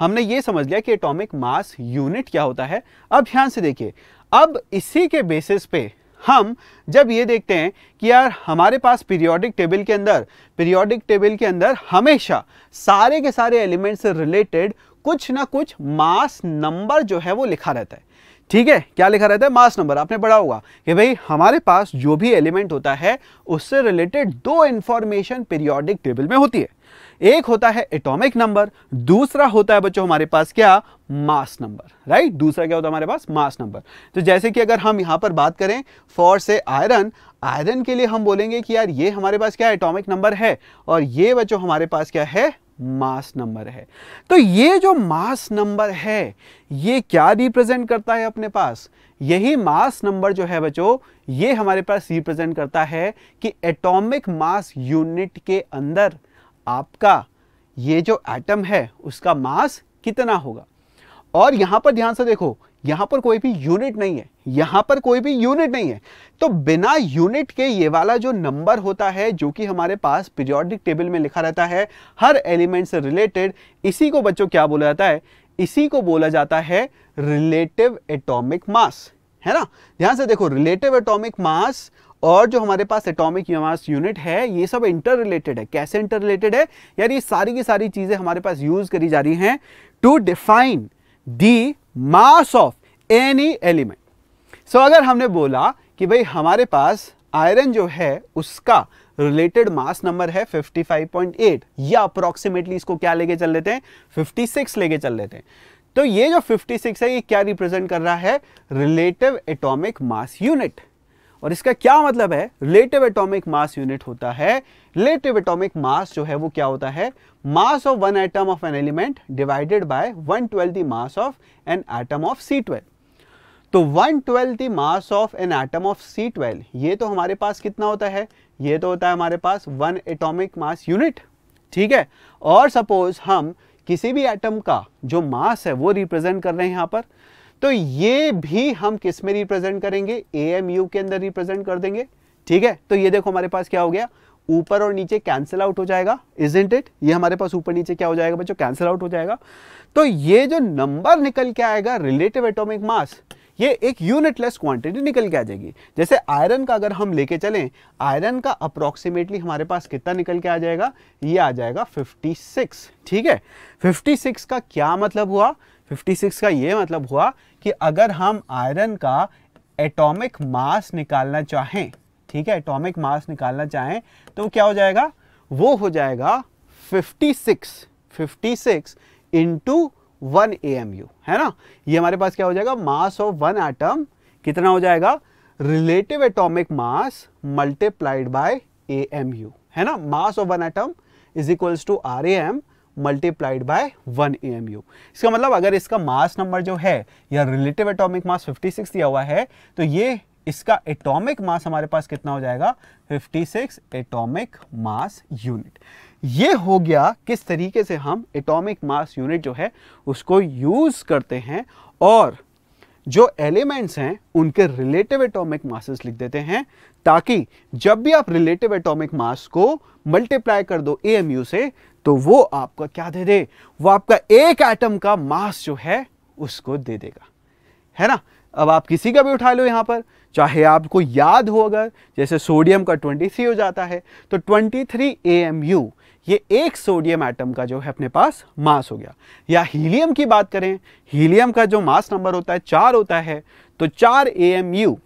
हमने ये समझ लिया कि एटॉमिक मास यूनिट क्या होता है अब ध्यान से देखिए अब इसी के बेसिस पे हम जब ये देखते हैं कि यार हमारे पास पीरियोडिक टेबल के अंदर पीरियोडिक टेबल के अंदर हमेशा सारे के सारे एलिमेंट से रिलेटेड कुछ ना कुछ मास नंबर जो है वो लिखा रहता है ठीक है क्या लिखा रहता है मास नंबर आपने पढ़ा होगा कि भाई हमारे पास जो भी एलिमेंट होता है उससे रिलेटेड दो इंफॉर्मेशन पीरियोडिक टेबल में होती है एक होता है एटॉमिक नंबर दूसरा होता है बच्चों हमारे पास क्या मास नंबर राइट दूसरा क्या होता है हमारे पास मास नंबर तो जैसे कि अगर हम यहाँ पर बात करें फॉर से आयरन आयरन के लिए हम बोलेंगे कि यार ये हमारे पास क्या एटॉमिक नंबर है और ये बच्चों हमारे पास क्या है मास नंबर है तो ये जो मास नंबर है ये क्या रिप्रेजेंट करता है अपने पास यही मास नंबर जो है बच्चों ये हमारे पास रिप्रेजेंट करता है कि एटॉमिक मास यूनिट के अंदर आपका ये जो एटम है उसका मास कितना होगा और यहां पर ध्यान से देखो यहां पर कोई भी यूनिट नहीं है यहां पर कोई भी यूनिट नहीं है तो बिना यूनिट के ये वाला जो नंबर होता है जो कि हमारे पास पीरियोडिक टेबल में लिखा रहता है हर एलिमेंट से रिलेटेड इसी को बच्चों क्या बोला जाता है इसी को बोला जाता है रिलेटिव एटॉमिक मास है ना ध्यान से देखो रिलेटिव एटॉमिक मास और जो हमारे पास एटॉमिक मास यूनिट है ये सब इंटर रिलेटेड है कैसे इंटर रिलेटेड है यार ये सारी की सारी चीज़ें हमारे पास यूज़ करी जा रही हैं to define the mass of any element so अगर हमने बोला कि भाई हमारे पास आयरन जो है उसका रिलेटेड मास नंबर है 55.8 या अप्रोक्सीमेटली इसको क्या लेके चल लेते हैं 56 लेके चल लेते हैं तो ये जो 56 है ये क्या रिप्रेजेंट कर रहा है रिलेटिव एटॉमिक मास यूनिट और इसका क्या मतलब है रिलेटिव एटॉमिक मास यूनिट होता है रिलेटिव एटॉमिक मास जो है वो क्या होता है mass of one atom of an element divided by one twelfth mass of an atom of C twelve तो one twelfth mass of an atom of C twelve ये तो हमारे पास कितना होता है ये तो होता है हमारे पास वन एटॉमिक मास यूनिट ठीक है और सपोज हम किसी भी एटम का जो मास है वो रिप्रेजेंट कर रहे हैं यहां पर तो ये भी हम किस में रिप्रेजेंट करेंगे ए के अंदर रिप्रेजेंट कर देंगे ठीक है तो ये देखो हमारे पास क्या हो गया ऊपर और नीचे कैंसिल आउट हो जाएगा इज इंट इट ये हमारे पास ऊपर नीचे क्या हो जाएगा बच्चों कैंसिल आउट हो जाएगा तो ये जो नंबर निकल के आएगा रिलेटिव एटोमिक मास ये एक यूनिटलेस क्वांटिटी निकल के आ जाएगी जैसे आयरन का अगर हम लेके चलें आयरन का अप्रोक्सीमेटली हमारे पास कितना निकल के आ जाएगा ये आ जाएगा 56 ठीक है 56 का क्या मतलब हुआ 56 का ये मतलब हुआ कि अगर हम आयरन का एटॉमिक मास निकालना चाहें ठीक है एटॉमिक मास निकालना चाहें तो क्या हो जाएगा वो हो जाएगा fifty six into one A है ना ये हमारे पास क्या हो जाएगा मास ऑफ वन एटम कितना हो जाएगा relative atomic mass multiplied by A है ना mass of one atom is equals to R A M multiplied by one A M U इसका मतलब अगर इसका मास नंबर जो है या रिलेटिव एटॉमिक मास 56 दिया हुआ है तो ये इसका एटॉमिक मास हमारे पास कितना हो जाएगा 56 एटॉमिक मास यूनिट ये हो गया किस तरीके से हम एटॉमिक मास यूनिट जो है उसको यूज़ करते हैं और जो एलिमेंट्स हैं उनके रिलेटिव एटॉमिक मासेस लिख देते हैं ताकि जब भी आप रिलेटिव एटॉमिक मास को मल्टीप्लाई कर दो ए से तो वो आपका क्या दे दे वो आपका एक एटम का मास जो है उसको दे देगा है ना अब आप किसी का भी उठा लो यहाँ पर चाहे आपको याद हो अगर जैसे सोडियम का 23 हो जाता है तो 23 थ्री ये एक सोडियम एटम का जो है अपने पास मास हो गया या हीलियम की बात करें हीलियम का जो मास नंबर होता है चार होता है तो चार ए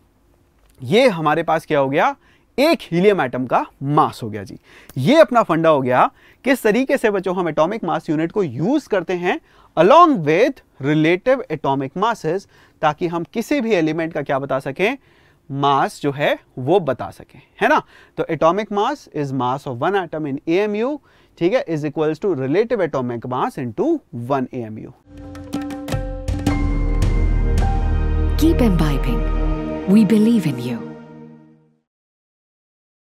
ये हमारे पास क्या हो गया एक हीलियम एटम का मास हो गया जी ये अपना फंडा हो गया किस तरीके से बच्चों हम एटॉमिक मास यूनिट को यूज करते हैं along with relative atomic masses ताकि हम किसी भी एलिमेंट का क्या बता सकें मास जो है वो बता सकें है ना तो atomic mass is mass of one atom in AMU ठीक है is equals to relative atomic mass A M U keep vibing we believe in you